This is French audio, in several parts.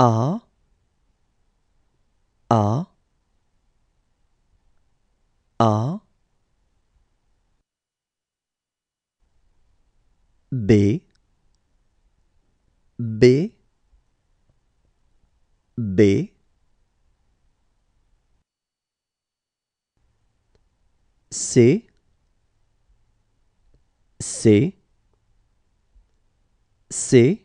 A A A B B B C C C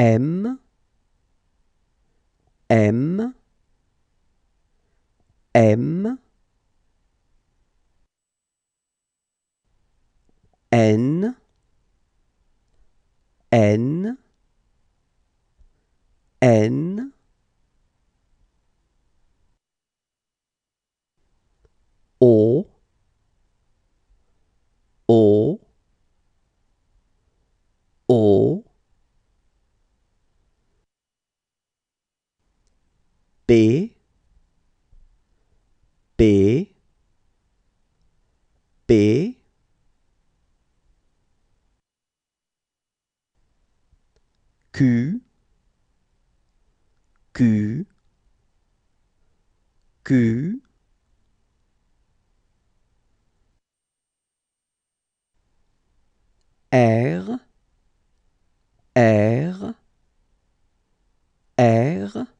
M, M, M, N, N, N, B B B Q Q Q R R R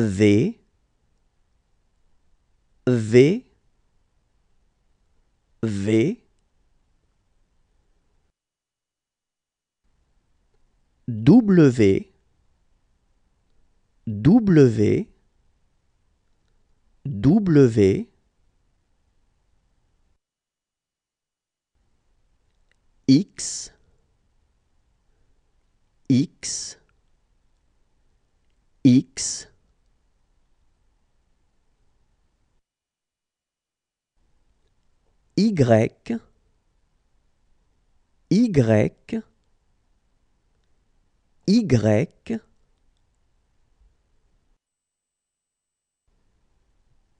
V V V W W W X X X Y, Y, Y,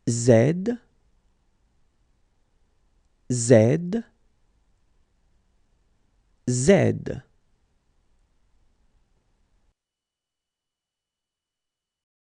Z, Z, Z.